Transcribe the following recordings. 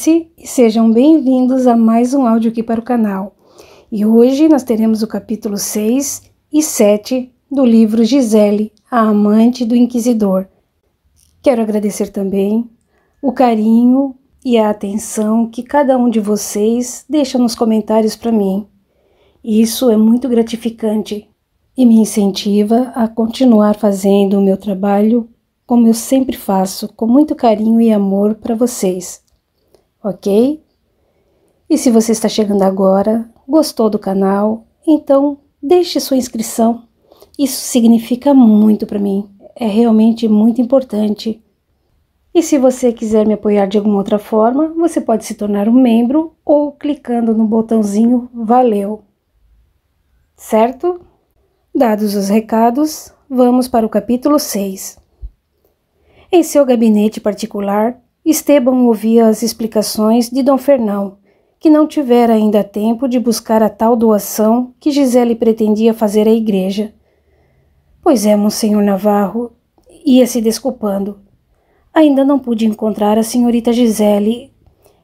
Alice e sejam bem-vindos a mais um áudio aqui para o canal. E hoje nós teremos o capítulo 6 e 7 do livro Gisele, a amante do inquisidor. Quero agradecer também o carinho e a atenção que cada um de vocês deixa nos comentários para mim. Isso é muito gratificante e me incentiva a continuar fazendo o meu trabalho como eu sempre faço, com muito carinho e amor para vocês ok? E se você está chegando agora, gostou do canal, então deixe sua inscrição. Isso significa muito para mim, é realmente muito importante. E se você quiser me apoiar de alguma outra forma, você pode se tornar um membro ou clicando no botãozinho Valeu. Certo? Dados os recados, vamos para o capítulo 6. Em seu gabinete particular, Esteban ouvia as explicações de Dom Fernão, que não tivera ainda tempo de buscar a tal doação que Gisele pretendia fazer à igreja. Pois é, Monsenhor Navarro, ia se desculpando. Ainda não pude encontrar a senhorita Gisele.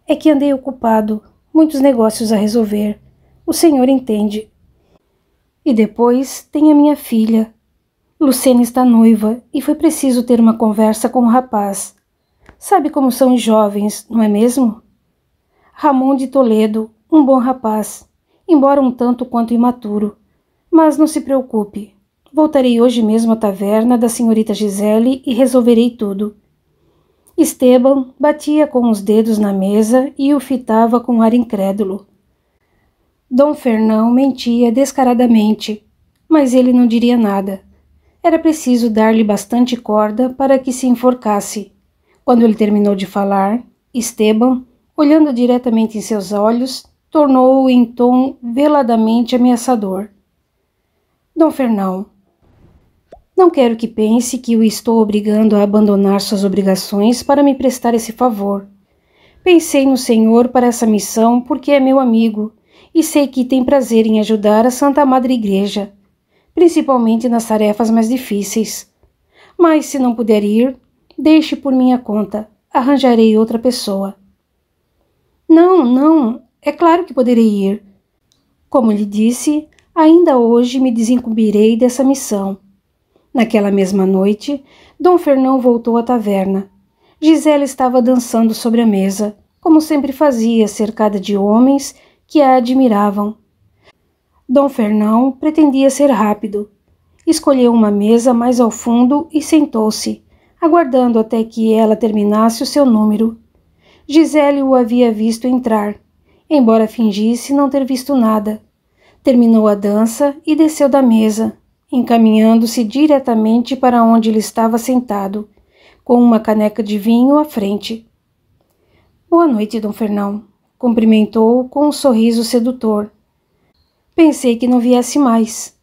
É que andei ocupado, muitos negócios a resolver. O senhor entende. E depois tem a minha filha. Lucena está noiva e foi preciso ter uma conversa com o rapaz. Sabe como são os jovens, não é mesmo? Ramon de Toledo, um bom rapaz, embora um tanto quanto imaturo. Mas não se preocupe. Voltarei hoje mesmo à taverna da senhorita Gisele e resolverei tudo. Esteban batia com os dedos na mesa e o fitava com ar incrédulo. Dom Fernão mentia descaradamente, mas ele não diria nada. Era preciso dar-lhe bastante corda para que se enforcasse. Quando ele terminou de falar, Esteban, olhando diretamente em seus olhos, tornou-o em tom veladamente ameaçador. Dom Fernão, não quero que pense que o estou obrigando a abandonar suas obrigações para me prestar esse favor. Pensei no Senhor para essa missão porque é meu amigo e sei que tem prazer em ajudar a Santa Madre Igreja, principalmente nas tarefas mais difíceis. Mas se não puder ir, Deixe por minha conta. Arranjarei outra pessoa. Não, não. É claro que poderei ir. Como lhe disse, ainda hoje me desincumbirei dessa missão. Naquela mesma noite, Dom Fernão voltou à taverna. Gisela estava dançando sobre a mesa, como sempre fazia, cercada de homens que a admiravam. Dom Fernão pretendia ser rápido. Escolheu uma mesa mais ao fundo e sentou-se aguardando até que ela terminasse o seu número. Gisele o havia visto entrar, embora fingisse não ter visto nada. Terminou a dança e desceu da mesa, encaminhando-se diretamente para onde ele estava sentado, com uma caneca de vinho à frente. Boa noite, Dom Fernão, cumprimentou o com um sorriso sedutor. Pensei que não viesse mais.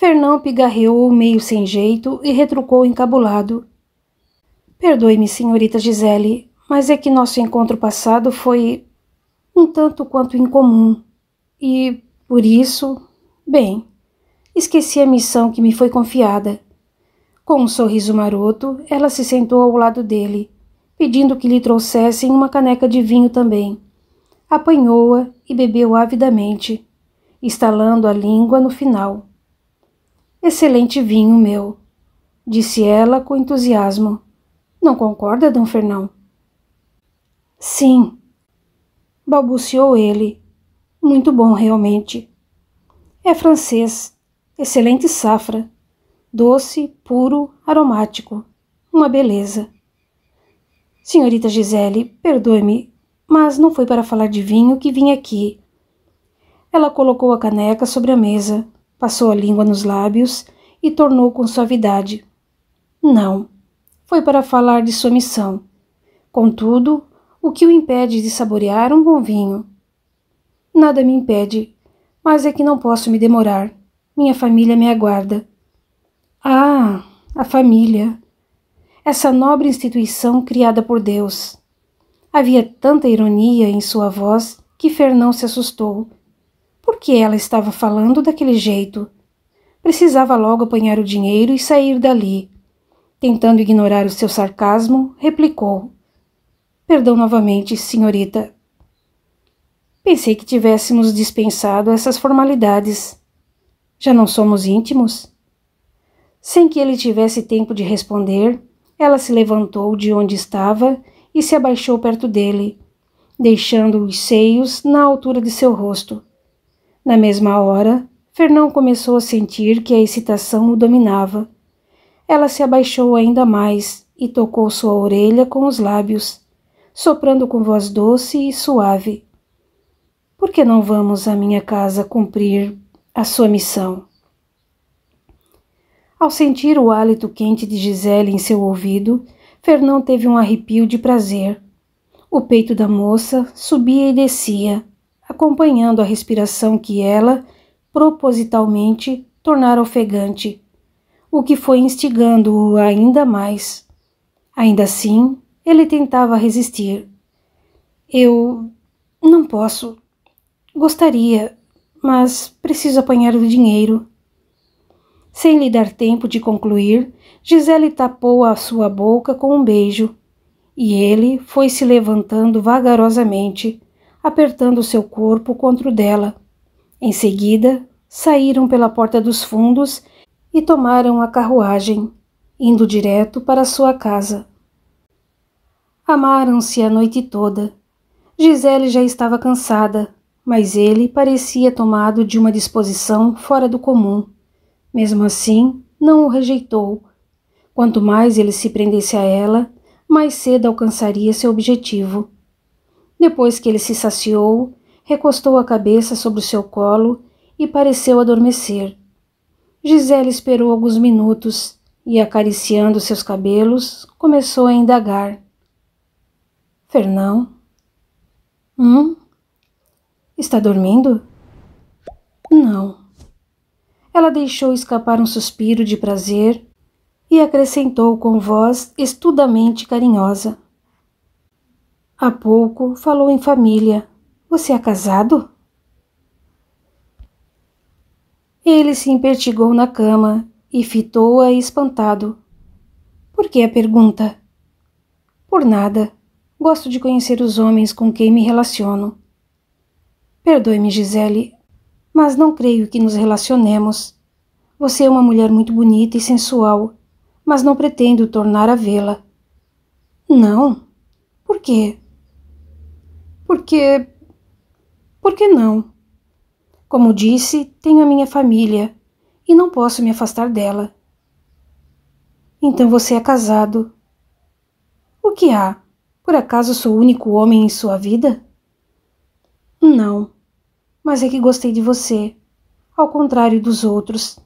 Fernão pigarreou meio sem jeito e retrucou encabulado. Perdoe-me, senhorita Gisele, mas é que nosso encontro passado foi um tanto quanto incomum. E, por isso, bem, esqueci a missão que me foi confiada. Com um sorriso maroto, ela se sentou ao lado dele, pedindo que lhe trouxessem uma caneca de vinho também. Apanhou-a e bebeu avidamente, estalando a língua no final. Excelente vinho meu, disse ela com entusiasmo. Não concorda, Dom Fernão? Sim, balbuciou ele. Muito bom, realmente. É francês, excelente safra, doce, puro, aromático. Uma beleza. Senhorita Gisele, perdoe-me, mas não foi para falar de vinho que vim aqui. Ela colocou a caneca sobre a mesa, Passou a língua nos lábios e tornou com suavidade. Não, foi para falar de sua missão. Contudo, o que o impede de saborear um bom vinho? Nada me impede, mas é que não posso me demorar. Minha família me aguarda. Ah, a família! Essa nobre instituição criada por Deus. Havia tanta ironia em sua voz que Fernão se assustou por que ela estava falando daquele jeito? Precisava logo apanhar o dinheiro e sair dali. Tentando ignorar o seu sarcasmo, replicou: Perdão novamente, senhorita. Pensei que tivéssemos dispensado essas formalidades. Já não somos íntimos? Sem que ele tivesse tempo de responder, ela se levantou de onde estava e se abaixou perto dele, deixando os seios na altura de seu rosto. Na mesma hora, Fernão começou a sentir que a excitação o dominava. Ela se abaixou ainda mais e tocou sua orelha com os lábios, soprando com voz doce e suave. Por que não vamos à minha casa cumprir a sua missão? Ao sentir o hálito quente de Gisele em seu ouvido, Fernão teve um arrepio de prazer. O peito da moça subia e descia, acompanhando a respiração que ela, propositalmente, tornara ofegante, o que foi instigando-o ainda mais. Ainda assim, ele tentava resistir. Eu não posso. Gostaria, mas preciso apanhar o dinheiro. Sem lhe dar tempo de concluir, Gisele tapou a sua boca com um beijo, e ele foi se levantando vagarosamente, apertando seu corpo contra o dela. Em seguida, saíram pela porta dos fundos e tomaram a carruagem, indo direto para sua casa. Amaram-se a noite toda. Gisele já estava cansada, mas ele parecia tomado de uma disposição fora do comum. Mesmo assim, não o rejeitou. Quanto mais ele se prendesse a ela, mais cedo alcançaria seu objetivo. Depois que ele se saciou, recostou a cabeça sobre o seu colo e pareceu adormecer. Gisele esperou alguns minutos e, acariciando seus cabelos, começou a indagar. Fernão? Hum? Está dormindo? Não. Ela deixou escapar um suspiro de prazer e acrescentou com voz estudamente carinhosa. Há pouco falou em família. Você é casado? Ele se impertigou na cama e fitou-a espantado. Por que a pergunta? Por nada. Gosto de conhecer os homens com quem me relaciono. Perdoe-me, Gisele, mas não creio que nos relacionemos. Você é uma mulher muito bonita e sensual, mas não pretendo tornar a vê-la. Não? Por quê? Porque. Por que não? Como disse, tenho a minha família e não posso me afastar dela. Então você é casado. O que há? Por acaso sou o único homem em sua vida? Não, mas é que gostei de você, ao contrário dos outros.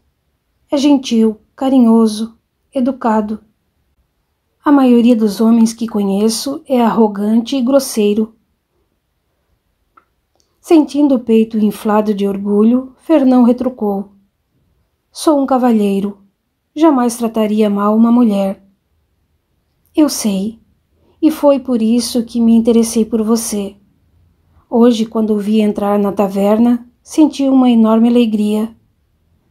É gentil, carinhoso, educado. A maioria dos homens que conheço é arrogante e grosseiro Sentindo o peito inflado de orgulho, Fernão retrucou. Sou um cavalheiro. Jamais trataria mal uma mulher. Eu sei. E foi por isso que me interessei por você. Hoje, quando o vi entrar na taverna, senti uma enorme alegria.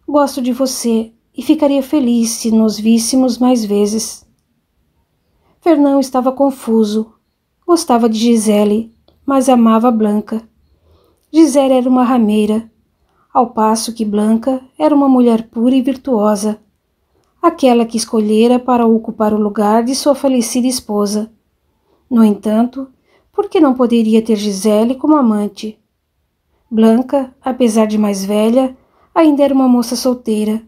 Gosto de você e ficaria feliz se nos víssemos mais vezes. Fernão estava confuso. Gostava de Gisele, mas amava Blanca. Gisele era uma rameira, ao passo que Blanca era uma mulher pura e virtuosa, aquela que escolhera para ocupar o lugar de sua falecida esposa. No entanto, por que não poderia ter Gisele como amante? Blanca, apesar de mais velha, ainda era uma moça solteira,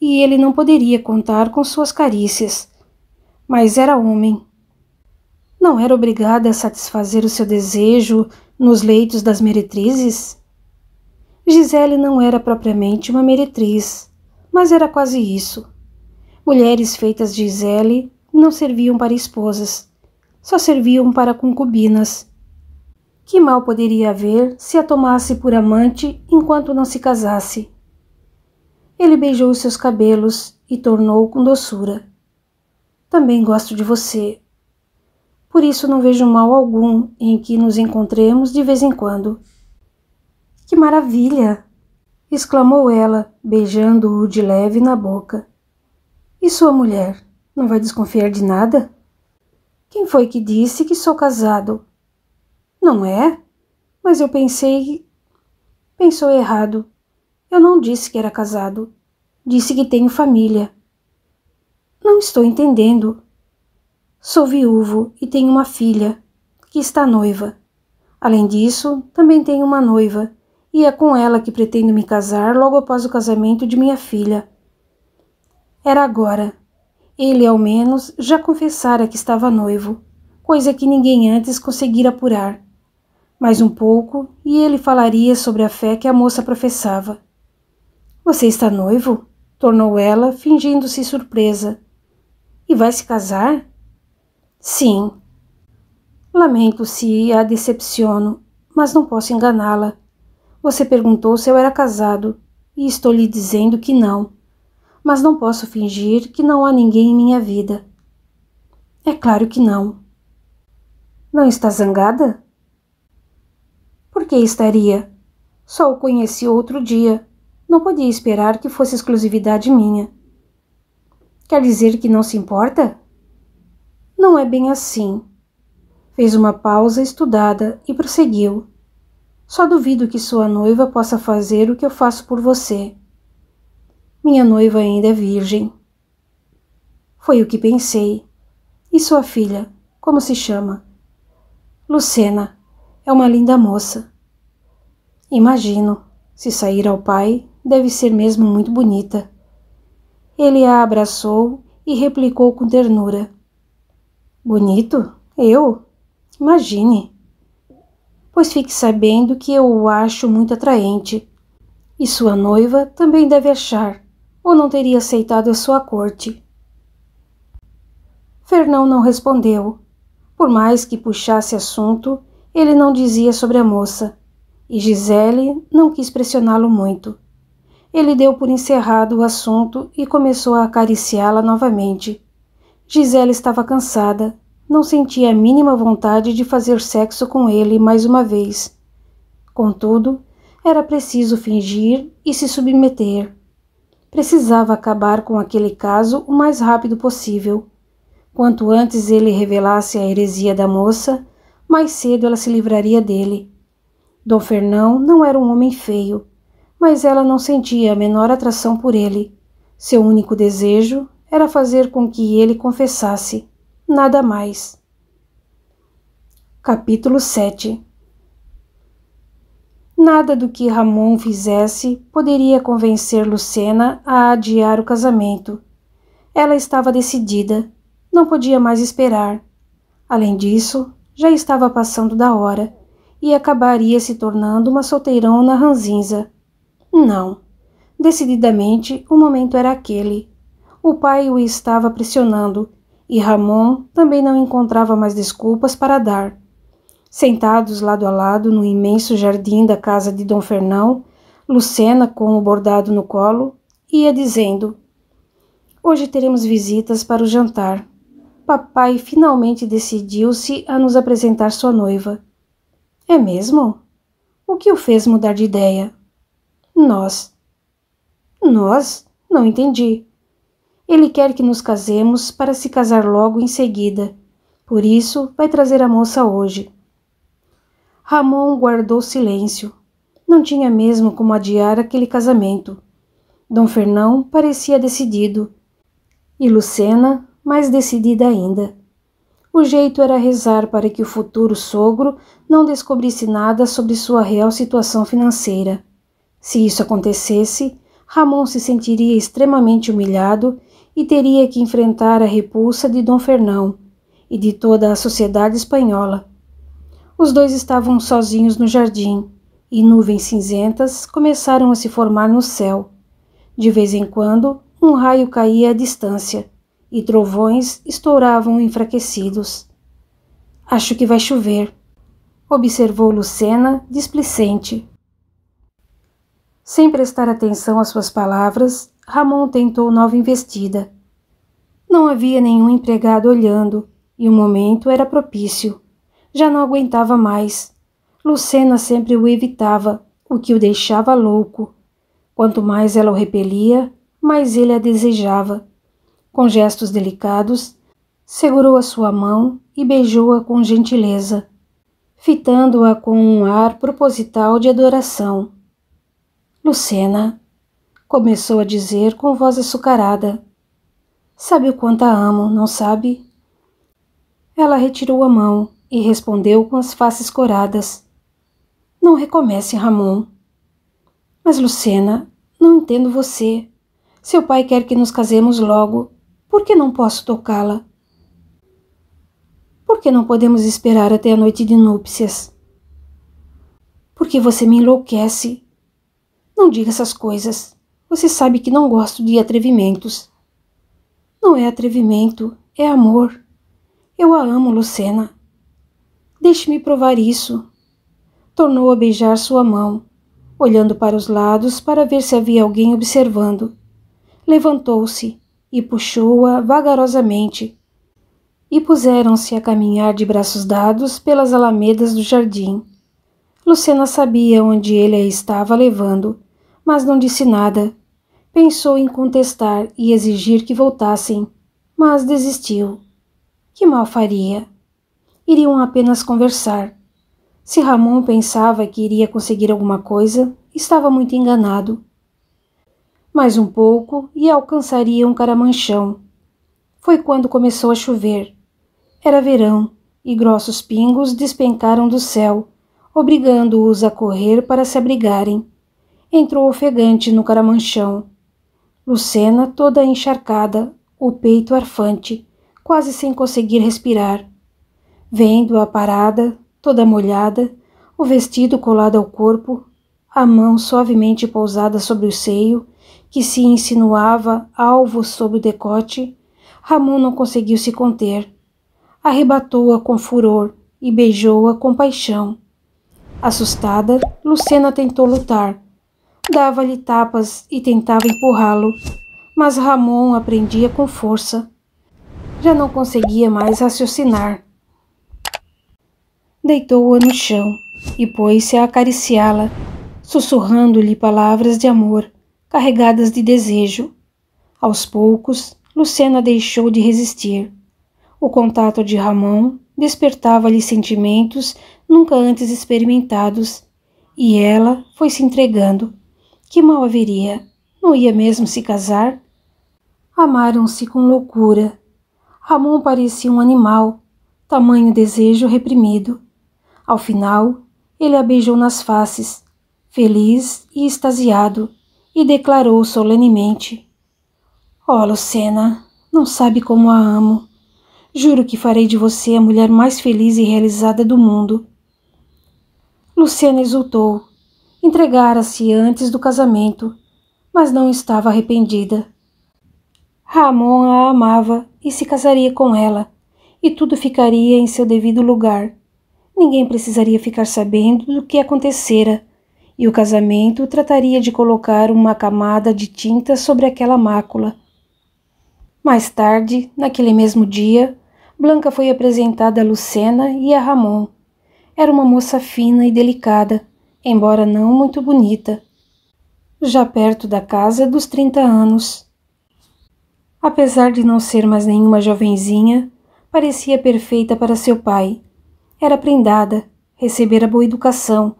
e ele não poderia contar com suas carícias. Mas era homem não era obrigada a satisfazer o seu desejo nos leitos das meretrizes? Gisele não era propriamente uma meretriz, mas era quase isso. Mulheres feitas de Gisele não serviam para esposas, só serviam para concubinas. Que mal poderia haver se a tomasse por amante enquanto não se casasse? Ele beijou seus cabelos e tornou com doçura. Também gosto de você, por isso não vejo mal algum em que nos encontremos de vez em quando. Que maravilha! exclamou ela, beijando-o de leve na boca. E sua mulher? Não vai desconfiar de nada? Quem foi que disse que sou casado? Não é? Mas eu pensei. Pensou errado. Eu não disse que era casado. Disse que tenho família. Não estou entendendo. Sou viúvo e tenho uma filha, que está noiva. Além disso, também tenho uma noiva, e é com ela que pretendo me casar logo após o casamento de minha filha. Era agora. Ele, ao menos, já confessara que estava noivo, coisa que ninguém antes conseguira apurar. Mais um pouco e ele falaria sobre a fé que a moça professava. Você está noivo? tornou ela, fingindo-se surpresa. E vai se casar? Sim. Lamento se a decepciono, mas não posso enganá-la. Você perguntou se eu era casado, e estou lhe dizendo que não. Mas não posso fingir que não há ninguém em minha vida. É claro que não. Não está zangada? Por que estaria? Só o conheci outro dia. Não podia esperar que fosse exclusividade minha. Quer dizer que não se importa? Não é bem assim. Fez uma pausa estudada e prosseguiu. Só duvido que sua noiva possa fazer o que eu faço por você. Minha noiva ainda é virgem. Foi o que pensei. E sua filha, como se chama? Lucena. É uma linda moça. Imagino. Se sair ao pai, deve ser mesmo muito bonita. Ele a abraçou e replicou com ternura: Bonito? Eu? Imagine. Pois fique sabendo que eu o acho muito atraente. E sua noiva também deve achar, ou não teria aceitado a sua corte. Fernão não respondeu. Por mais que puxasse assunto, ele não dizia sobre a moça, e Gisele não quis pressioná-lo muito. Ele deu por encerrado o assunto e começou a acariciá-la novamente. Gisela estava cansada, não sentia a mínima vontade de fazer sexo com ele mais uma vez. Contudo, era preciso fingir e se submeter. Precisava acabar com aquele caso o mais rápido possível. Quanto antes ele revelasse a heresia da moça, mais cedo ela se livraria dele. Dom Fernão não era um homem feio, mas ela não sentia a menor atração por ele. Seu único desejo era fazer com que ele confessasse, nada mais. Capítulo 7 Nada do que Ramon fizesse poderia convencer Lucena a adiar o casamento. Ela estava decidida, não podia mais esperar. Além disso, já estava passando da hora e acabaria se tornando uma solteirona ranzinza. Não. Decididamente, o momento era aquele. O pai o estava pressionando e Ramon também não encontrava mais desculpas para dar. Sentados lado a lado no imenso jardim da casa de Dom Fernão, Lucena com o bordado no colo, ia dizendo: Hoje teremos visitas para o jantar. Papai finalmente decidiu-se a nos apresentar sua noiva. É mesmo? O que o fez mudar de ideia? Nós. Nós? Não entendi. Ele quer que nos casemos para se casar logo em seguida. Por isso, vai trazer a moça hoje. Ramon guardou silêncio. Não tinha mesmo como adiar aquele casamento. Dom Fernão parecia decidido. E Lucena, mais decidida ainda. O jeito era rezar para que o futuro sogro não descobrisse nada sobre sua real situação financeira. Se isso acontecesse, Ramon se sentiria extremamente humilhado e teria que enfrentar a repulsa de Dom Fernão e de toda a sociedade espanhola. Os dois estavam sozinhos no jardim e nuvens cinzentas começaram a se formar no céu. De vez em quando, um raio caía à distância e trovões estouravam enfraquecidos. Acho que vai chover, observou Lucena, displicente. Sem prestar atenção às suas palavras, Ramon tentou nova investida. Não havia nenhum empregado olhando e o momento era propício. Já não aguentava mais. Lucena sempre o evitava, o que o deixava louco. Quanto mais ela o repelia, mais ele a desejava. Com gestos delicados, segurou a sua mão e beijou-a com gentileza, fitando-a com um ar proposital de adoração. Lucena, começou a dizer com voz açucarada. Sabe o quanto a amo, não sabe? Ela retirou a mão e respondeu com as faces coradas. Não recomece, Ramon. Mas, Lucena, não entendo você. Seu pai quer que nos casemos logo. Por que não posso tocá-la? Por que não podemos esperar até a noite de núpcias? Porque você me enlouquece. Não diga essas coisas. Você sabe que não gosto de atrevimentos. Não é atrevimento, é amor. Eu a amo, Lucena. Deixe-me provar isso. Tornou a beijar sua mão, olhando para os lados para ver se havia alguém observando. Levantou-se e puxou-a vagarosamente. E puseram-se a caminhar de braços dados pelas alamedas do jardim. Lucena sabia onde ele a estava levando mas não disse nada. Pensou em contestar e exigir que voltassem, mas desistiu. Que mal faria? Iriam apenas conversar. Se Ramon pensava que iria conseguir alguma coisa, estava muito enganado. Mais um pouco e alcançariam um Caramanchão. Foi quando começou a chover. Era verão e grossos pingos despencaram do céu, obrigando-os a correr para se abrigarem entrou ofegante no caramanchão. Lucena, toda encharcada, o peito arfante, quase sem conseguir respirar. Vendo-a parada, toda molhada, o vestido colado ao corpo, a mão suavemente pousada sobre o seio, que se insinuava alvo sob o decote, Ramon não conseguiu se conter. Arrebatou-a com furor e beijou-a com paixão. Assustada, Lucena tentou lutar, Dava-lhe tapas e tentava empurrá-lo, mas Ramon aprendia com força. Já não conseguia mais raciocinar. Deitou-a no chão e pôs-se a acariciá-la, sussurrando-lhe palavras de amor, carregadas de desejo. Aos poucos, Lucena deixou de resistir. O contato de Ramon despertava-lhe sentimentos nunca antes experimentados, e ela foi se entregando que mal haveria? Não ia mesmo se casar? Amaram-se com loucura. Ramon parecia um animal, tamanho desejo reprimido. Ao final, ele a beijou nas faces, feliz e extasiado, e declarou solenemente: Oh, Lucena, não sabe como a amo. Juro que farei de você a mulher mais feliz e realizada do mundo. Luciana exultou, Entregara-se antes do casamento, mas não estava arrependida. Ramon a amava e se casaria com ela, e tudo ficaria em seu devido lugar. Ninguém precisaria ficar sabendo do que acontecera, e o casamento trataria de colocar uma camada de tinta sobre aquela mácula. Mais tarde, naquele mesmo dia, Blanca foi apresentada a Lucena e a Ramon. Era uma moça fina e delicada, embora não muito bonita, já perto da casa dos 30 anos. Apesar de não ser mais nenhuma jovenzinha, parecia perfeita para seu pai. Era prendada, recebera boa educação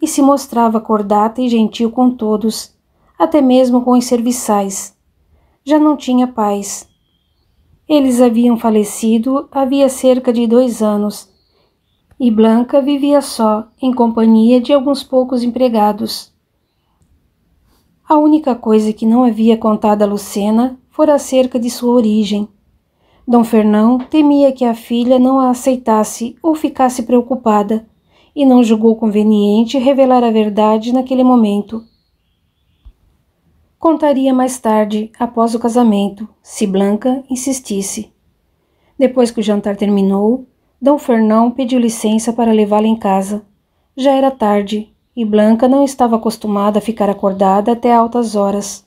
e se mostrava cordata e gentil com todos, até mesmo com os serviçais. Já não tinha pais Eles haviam falecido havia cerca de dois anos e Blanca vivia só, em companhia de alguns poucos empregados. A única coisa que não havia contado a Lucena fora acerca de sua origem. Dom Fernão temia que a filha não a aceitasse ou ficasse preocupada, e não julgou conveniente revelar a verdade naquele momento. Contaria mais tarde, após o casamento, se Blanca insistisse. Depois que o jantar terminou, D. Fernão pediu licença para levá-la em casa. Já era tarde e Blanca não estava acostumada a ficar acordada até altas horas.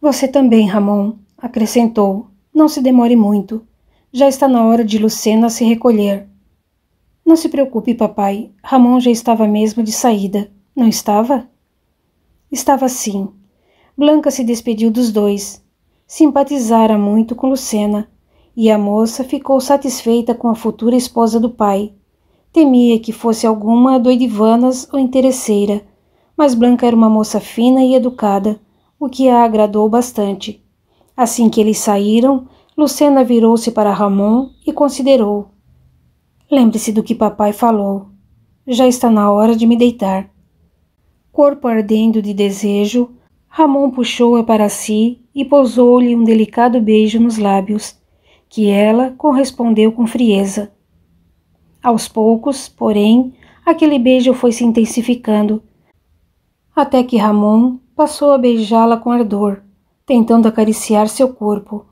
Você também, Ramon, acrescentou. Não se demore muito. Já está na hora de Lucena se recolher. Não se preocupe, papai. Ramon já estava mesmo de saída. Não estava? Estava sim. Blanca se despediu dos dois. Simpatizara muito com Lucena e a moça ficou satisfeita com a futura esposa do pai. Temia que fosse alguma doidivanas ou interesseira, mas Blanca era uma moça fina e educada, o que a agradou bastante. Assim que eles saíram, Lucena virou-se para Ramon e considerou. Lembre-se do que papai falou. Já está na hora de me deitar. Corpo ardendo de desejo, Ramon puxou-a para si e pousou-lhe um delicado beijo nos lábios que ela correspondeu com frieza. Aos poucos, porém, aquele beijo foi se intensificando, até que Ramon passou a beijá-la com ardor, tentando acariciar seu corpo.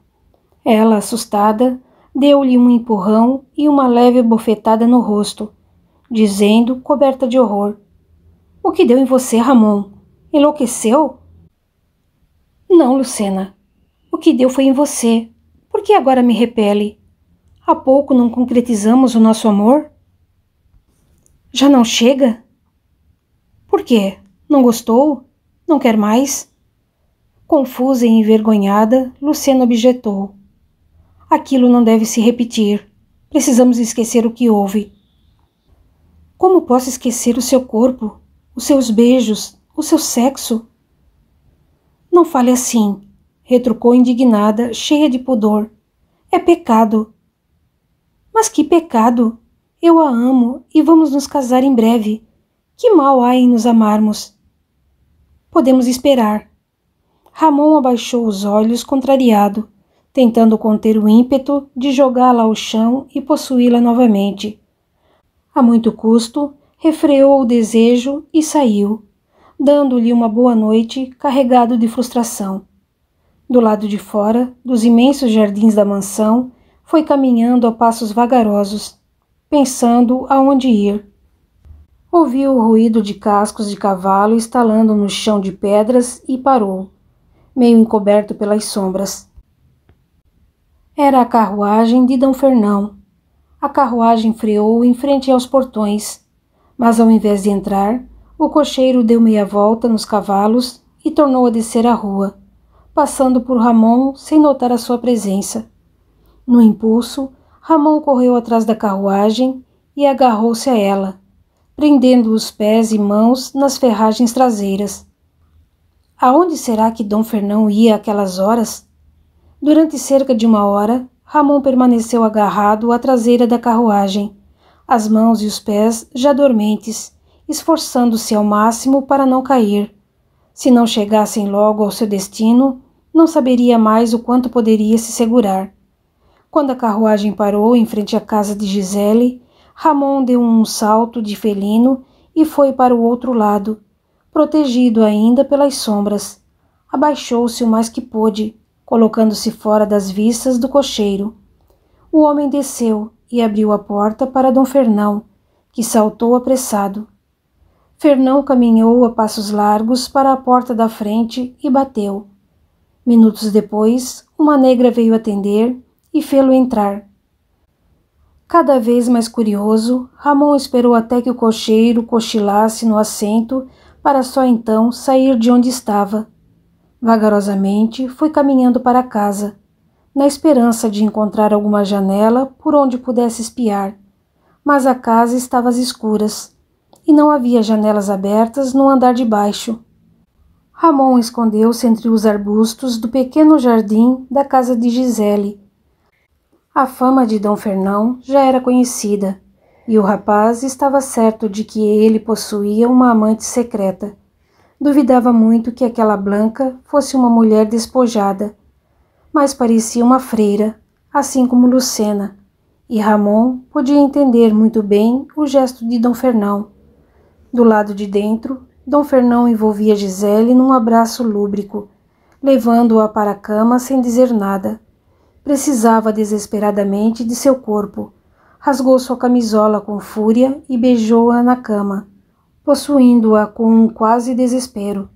Ela, assustada, deu-lhe um empurrão e uma leve bofetada no rosto, dizendo, coberta de horror: O que deu em você, Ramon? Enlouqueceu? Não, Lucena. O que deu foi em você, por que agora me repele? Há pouco não concretizamos o nosso amor? Já não chega? Por quê? Não gostou? Não quer mais? Confusa e envergonhada, Luciana objetou. Aquilo não deve se repetir. Precisamos esquecer o que houve. Como posso esquecer o seu corpo, os seus beijos, o seu sexo? Não fale assim retrucou indignada, cheia de pudor. É pecado. Mas que pecado! Eu a amo e vamos nos casar em breve. Que mal há em nos amarmos? Podemos esperar. Ramon abaixou os olhos, contrariado, tentando conter o ímpeto de jogá-la ao chão e possuí-la novamente. A muito custo, refreou o desejo e saiu, dando-lhe uma boa noite, carregado de frustração do lado de fora, dos imensos jardins da mansão, foi caminhando a passos vagarosos, pensando aonde ir. Ouviu o ruído de cascos de cavalo estalando no chão de pedras e parou, meio encoberto pelas sombras. Era a carruagem de D. Fernão. A carruagem freou em frente aos portões, mas ao invés de entrar, o cocheiro deu meia volta nos cavalos e tornou a descer a rua passando por Ramon sem notar a sua presença. No impulso, Ramon correu atrás da carruagem e agarrou-se a ela, prendendo os pés e mãos nas ferragens traseiras. Aonde será que Dom Fernão ia aquelas horas? Durante cerca de uma hora, Ramon permaneceu agarrado à traseira da carruagem, as mãos e os pés já dormentes, esforçando-se ao máximo para não cair se não chegassem logo ao seu destino, não saberia mais o quanto poderia se segurar. Quando a carruagem parou em frente à casa de Gisele, Ramon deu um salto de felino e foi para o outro lado, protegido ainda pelas sombras. Abaixou-se o mais que pôde, colocando-se fora das vistas do cocheiro. O homem desceu e abriu a porta para Dom Fernão, que saltou apressado. Fernão caminhou a passos largos para a porta da frente e bateu. Minutos depois, uma negra veio atender e fê-lo entrar. Cada vez mais curioso, Ramon esperou até que o cocheiro cochilasse no assento para só então sair de onde estava. Vagarosamente foi caminhando para casa, na esperança de encontrar alguma janela por onde pudesse espiar. Mas a casa estava às escuras e não havia janelas abertas no andar de baixo. Ramon escondeu-se entre os arbustos do pequeno jardim da casa de Gisele. A fama de Dom Fernão já era conhecida, e o rapaz estava certo de que ele possuía uma amante secreta. Duvidava muito que aquela Blanca fosse uma mulher despojada, mas parecia uma freira, assim como Lucena, e Ramon podia entender muito bem o gesto de Dom Fernão do lado de dentro, Dom Fernão envolvia Gisele num abraço lúbrico, levando-a para a cama sem dizer nada. Precisava desesperadamente de seu corpo. Rasgou sua camisola com fúria e beijou-a na cama, possuindo-a com um quase desespero.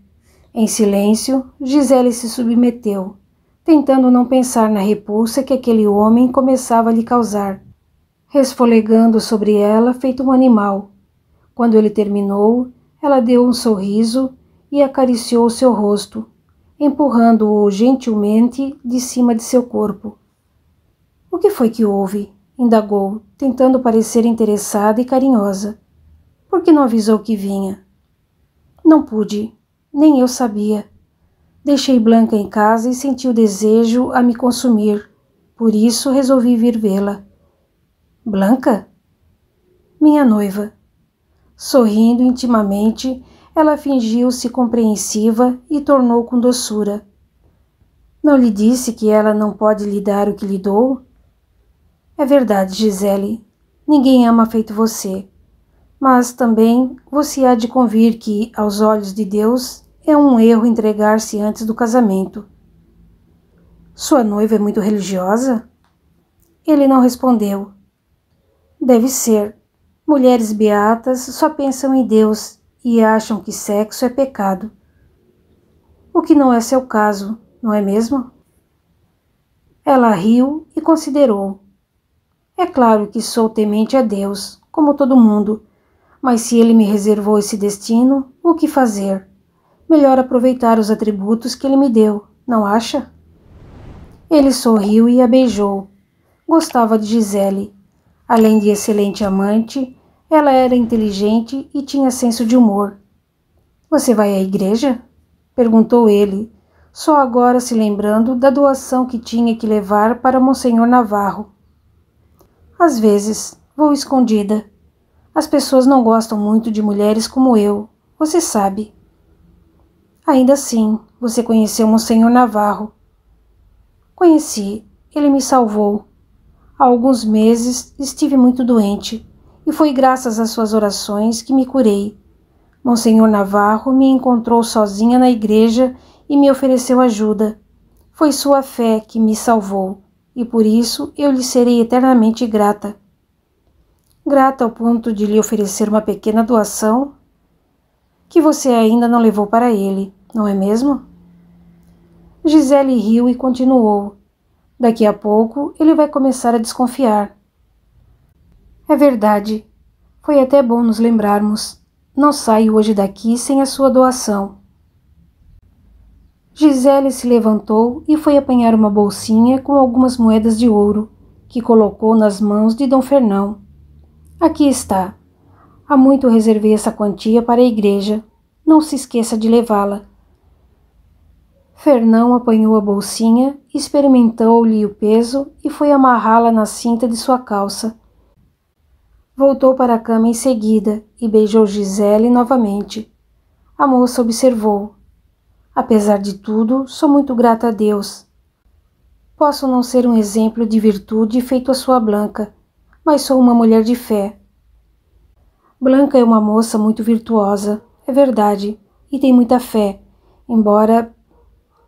Em silêncio, Gisele se submeteu, tentando não pensar na repulsa que aquele homem começava a lhe causar, resfolegando sobre ela feito um animal quando ele terminou, ela deu um sorriso e acariciou seu rosto, empurrando-o gentilmente de cima de seu corpo. O que foi que houve? indagou, tentando parecer interessada e carinhosa. Por que não avisou que vinha? Não pude, nem eu sabia. Deixei Blanca em casa e senti o desejo a me consumir. Por isso resolvi vir vê-la. Blanca? Minha noiva. Sorrindo intimamente, ela fingiu-se compreensiva e tornou com doçura. Não lhe disse que ela não pode lhe dar o que lhe dou? É verdade, Gisele. Ninguém ama feito você. Mas também você há de convir que, aos olhos de Deus, é um erro entregar-se antes do casamento. Sua noiva é muito religiosa? Ele não respondeu. Deve ser, Mulheres beatas só pensam em Deus e acham que sexo é pecado, o que não é seu caso, não é mesmo? Ela riu e considerou. É claro que sou temente a Deus, como todo mundo, mas se ele me reservou esse destino, o que fazer? Melhor aproveitar os atributos que ele me deu, não acha? Ele sorriu e a beijou. Gostava de Gisele Além de excelente amante, ela era inteligente e tinha senso de humor. Você vai à igreja? perguntou ele, só agora se lembrando da doação que tinha que levar para Monsenhor Navarro. Às vezes, vou escondida. As pessoas não gostam muito de mulheres como eu, você sabe. Ainda assim, você conheceu Monsenhor Navarro. Conheci, ele me salvou. Há alguns meses estive muito doente e foi graças às suas orações que me curei. Monsenhor Navarro me encontrou sozinha na igreja e me ofereceu ajuda. Foi sua fé que me salvou e por isso eu lhe serei eternamente grata. Grata ao ponto de lhe oferecer uma pequena doação que você ainda não levou para ele, não é mesmo? Gisele riu e continuou. Daqui a pouco ele vai começar a desconfiar. É verdade. Foi até bom nos lembrarmos. Não saio hoje daqui sem a sua doação. Gisele se levantou e foi apanhar uma bolsinha com algumas moedas de ouro, que colocou nas mãos de Dom Fernão. Aqui está. Há muito reservei essa quantia para a igreja. Não se esqueça de levá-la. Fernão apanhou a bolsinha, experimentou-lhe o peso e foi amarrá-la na cinta de sua calça. Voltou para a cama em seguida e beijou Gisele novamente. A moça observou. Apesar de tudo, sou muito grata a Deus. Posso não ser um exemplo de virtude feito a sua Blanca, mas sou uma mulher de fé. Blanca é uma moça muito virtuosa, é verdade, e tem muita fé, embora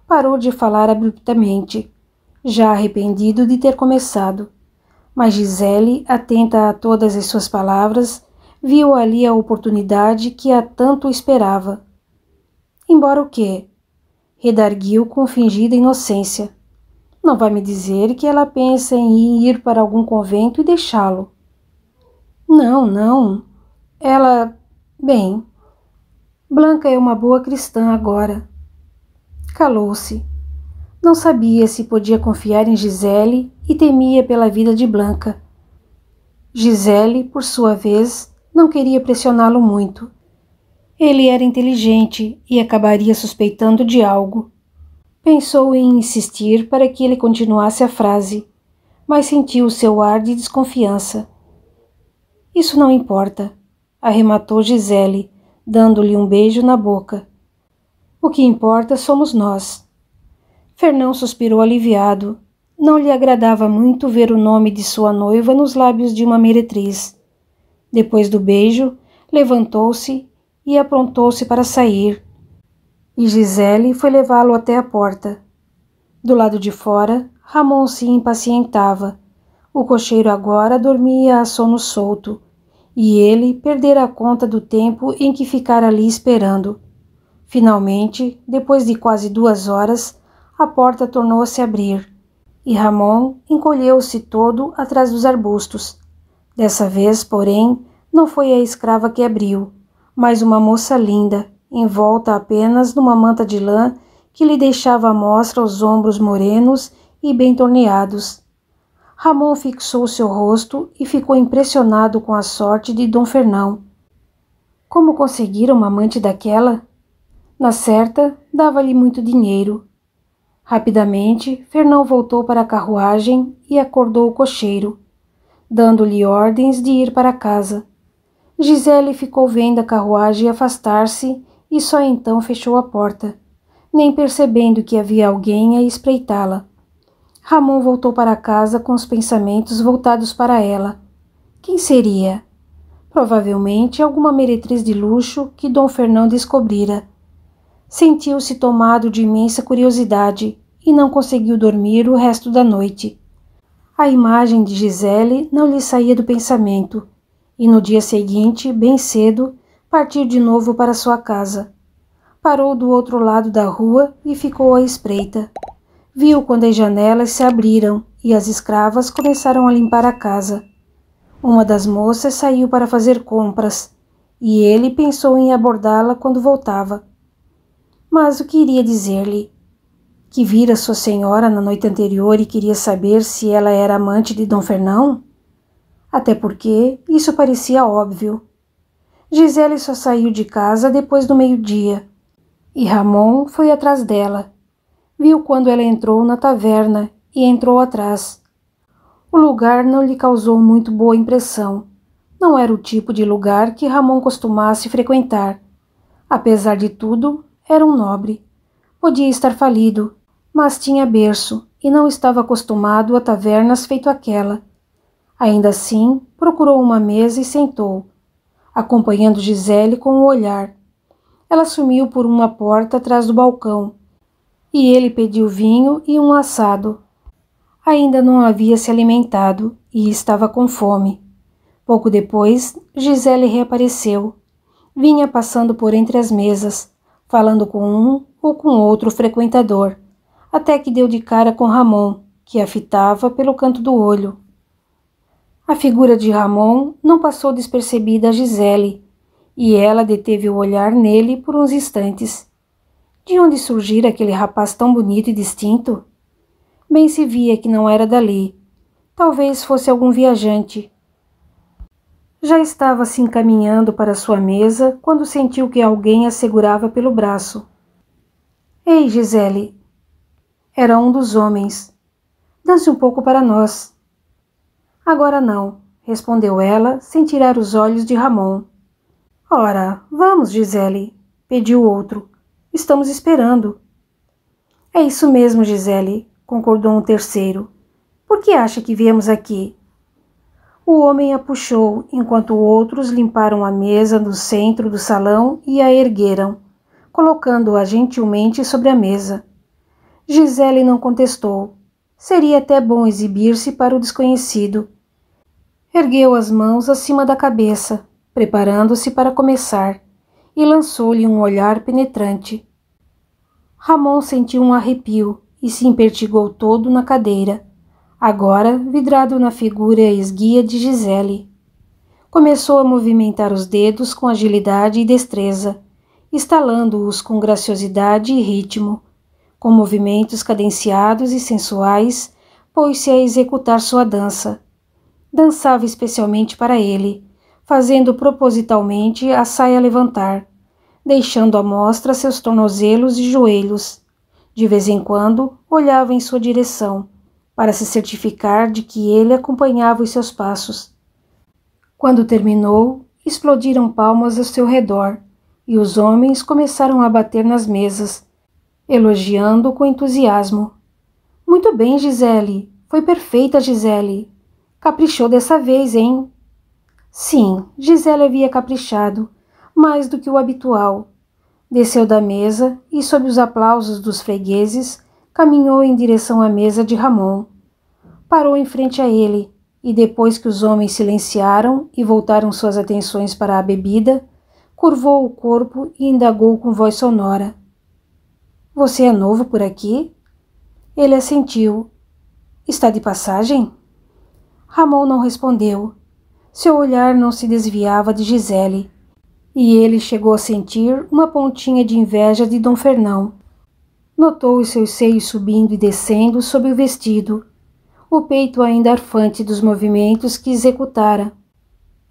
parou de falar abruptamente, já arrependido de ter começado. Mas Gisele, atenta a todas as suas palavras, viu ali a oportunidade que há tanto esperava. Embora o quê? Redarguiu com fingida inocência. Não vai me dizer que ela pensa em ir para algum convento e deixá-lo. Não, não. Ela. Bem. Blanca é uma boa cristã agora. Calou-se. Não sabia se podia confiar em Gisele e temia pela vida de Blanca. Gisele, por sua vez, não queria pressioná-lo muito. Ele era inteligente e acabaria suspeitando de algo. Pensou em insistir para que ele continuasse a frase, mas sentiu seu ar de desconfiança. Isso não importa, arrematou Gisele, dando-lhe um beijo na boca. O que importa somos nós. Fernão suspirou aliviado. Não lhe agradava muito ver o nome de sua noiva nos lábios de uma meretriz. Depois do beijo, levantou-se e aprontou-se para sair. E Gisele foi levá-lo até a porta. Do lado de fora, Ramon se impacientava. O cocheiro agora dormia a sono solto, e ele perdera a conta do tempo em que ficara ali esperando. Finalmente, depois de quase duas horas, a porta tornou-se abrir e Ramon encolheu-se todo atrás dos arbustos. Dessa vez, porém, não foi a escrava que abriu, mas uma moça linda, envolta apenas numa manta de lã que lhe deixava à mostra os ombros morenos e bem torneados. Ramon fixou seu rosto e ficou impressionado com a sorte de Dom Fernão. Como conseguir uma amante daquela? Na certa, dava-lhe muito dinheiro. Rapidamente, Fernão voltou para a carruagem e acordou o cocheiro, dando-lhe ordens de ir para casa. Gisele ficou vendo a carruagem afastar-se e só então fechou a porta, nem percebendo que havia alguém a espreitá-la. Ramon voltou para casa com os pensamentos voltados para ela. Quem seria? Provavelmente alguma meretriz de luxo que Dom Fernão descobrira sentiu-se tomado de imensa curiosidade e não conseguiu dormir o resto da noite. A imagem de Gisele não lhe saía do pensamento, e no dia seguinte, bem cedo, partiu de novo para sua casa. Parou do outro lado da rua e ficou à espreita. Viu quando as janelas se abriram e as escravas começaram a limpar a casa. Uma das moças saiu para fazer compras, e ele pensou em abordá-la quando voltava mas o que iria dizer-lhe? Que vira sua senhora na noite anterior e queria saber se ela era amante de Dom Fernão? Até porque isso parecia óbvio. Gisele só saiu de casa depois do meio-dia e Ramon foi atrás dela. Viu quando ela entrou na taverna e entrou atrás. O lugar não lhe causou muito boa impressão. Não era o tipo de lugar que Ramon costumasse frequentar. Apesar de tudo, era um nobre. Podia estar falido, mas tinha berço e não estava acostumado a tavernas feito aquela. Ainda assim, procurou uma mesa e sentou, acompanhando Gisele com o um olhar. Ela sumiu por uma porta atrás do balcão, e ele pediu vinho e um assado. Ainda não havia se alimentado e estava com fome. Pouco depois, Gisele reapareceu. Vinha passando por entre as mesas, falando com um ou com outro frequentador, até que deu de cara com Ramon, que a fitava pelo canto do olho. A figura de Ramon não passou despercebida a Gisele, e ela deteve o olhar nele por uns instantes. De onde surgira aquele rapaz tão bonito e distinto? Bem se via que não era dali. Talvez fosse algum viajante, já estava se encaminhando para sua mesa quando sentiu que alguém a segurava pelo braço. Ei, Gisele! Era um dos homens. Dance um pouco para nós. Agora não, respondeu ela, sem tirar os olhos de Ramon. Ora, vamos, Gisele, pediu outro. Estamos esperando. É isso mesmo, Gisele, concordou um terceiro. Por que acha que viemos aqui? O homem a puxou, enquanto outros limparam a mesa no centro do salão e a ergueram, colocando-a gentilmente sobre a mesa. Gisele não contestou. Seria até bom exibir-se para o desconhecido. Ergueu as mãos acima da cabeça, preparando-se para começar, e lançou-lhe um olhar penetrante. Ramon sentiu um arrepio e se impertigou todo na cadeira agora vidrado na figura esguia de Gisele. Começou a movimentar os dedos com agilidade e destreza, estalando-os com graciosidade e ritmo. Com movimentos cadenciados e sensuais, pôs-se a executar sua dança. Dançava especialmente para ele, fazendo propositalmente a saia levantar, deixando à mostra seus tornozelos e joelhos. De vez em quando, olhava em sua direção para se certificar de que ele acompanhava os seus passos. Quando terminou, explodiram palmas ao seu redor e os homens começaram a bater nas mesas, elogiando com entusiasmo. Muito bem, Gisele. Foi perfeita, Gisele. Caprichou dessa vez, hein? Sim, Gisele havia caprichado, mais do que o habitual. Desceu da mesa e, sob os aplausos dos fregueses, caminhou em direção à mesa de Ramon. Parou em frente a ele, e depois que os homens silenciaram e voltaram suas atenções para a bebida, curvou o corpo e indagou com voz sonora: Você é novo por aqui? Ele assentiu. Está de passagem? Ramon não respondeu. Seu olhar não se desviava de Gisele, e ele chegou a sentir uma pontinha de inveja de Dom Fernão. Notou os seus seios subindo e descendo sob o vestido, o peito ainda arfante dos movimentos que executara.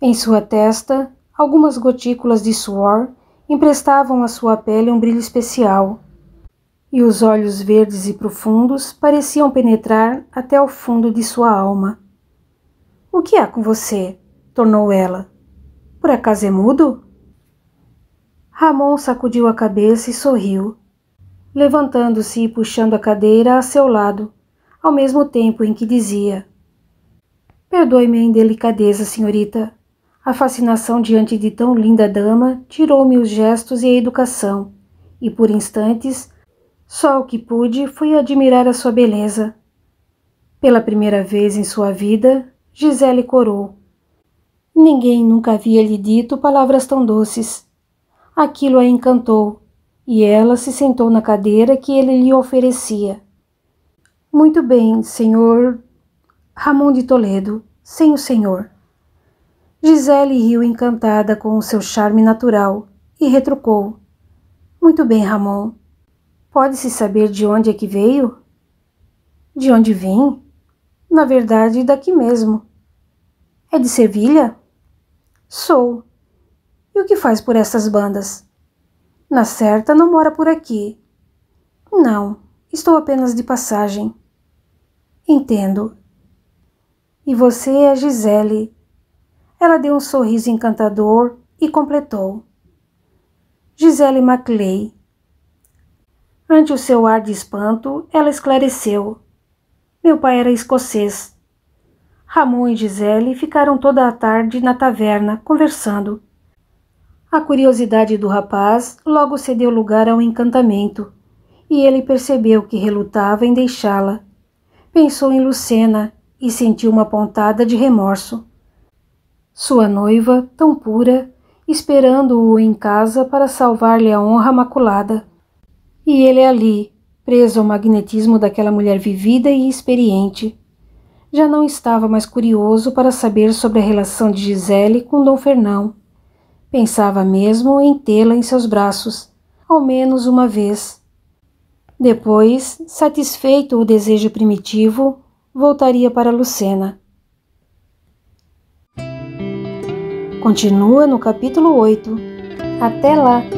Em sua testa, algumas gotículas de suor emprestavam à sua pele um brilho especial, e os olhos verdes e profundos pareciam penetrar até o fundo de sua alma. O que há com você? tornou ela. Por acaso é mudo? Ramon sacudiu a cabeça e sorriu levantando-se e puxando a cadeira a seu lado, ao mesmo tempo em que dizia: Perdoe-me a indelicadeza, senhorita. A fascinação diante de tão linda dama tirou-me os gestos e a educação, e por instantes, só o que pude foi admirar a sua beleza. Pela primeira vez em sua vida, Gisele corou. Ninguém nunca havia lhe dito palavras tão doces. Aquilo a encantou e ela se sentou na cadeira que ele lhe oferecia. Muito bem, senhor Ramon de Toledo, sem o senhor. Gisele riu encantada com o seu charme natural e retrucou. Muito bem, Ramon. Pode-se saber de onde é que veio? De onde vim? Na verdade, daqui mesmo. É de Sevilha? Sou. E o que faz por essas bandas? Na certa não mora por aqui. Não, estou apenas de passagem. Entendo. E você é Gisele. Ela deu um sorriso encantador e completou. Gisele Maclay. Ante o seu ar de espanto, ela esclareceu. Meu pai era escocês. Ramon e Gisele ficaram toda a tarde na taverna, conversando. A curiosidade do rapaz logo cedeu lugar ao encantamento, e ele percebeu que relutava em deixá-la. Pensou em Lucena e sentiu uma pontada de remorso. Sua noiva, tão pura, esperando-o em casa para salvar-lhe a honra maculada. E ele ali, preso ao magnetismo daquela mulher vivida e experiente. Já não estava mais curioso para saber sobre a relação de Gisele com Dom Fernão. Pensava mesmo em tê-la em seus braços, ao menos uma vez. Depois, satisfeito o desejo primitivo, voltaria para Lucena. Continua no capítulo 8. Até lá!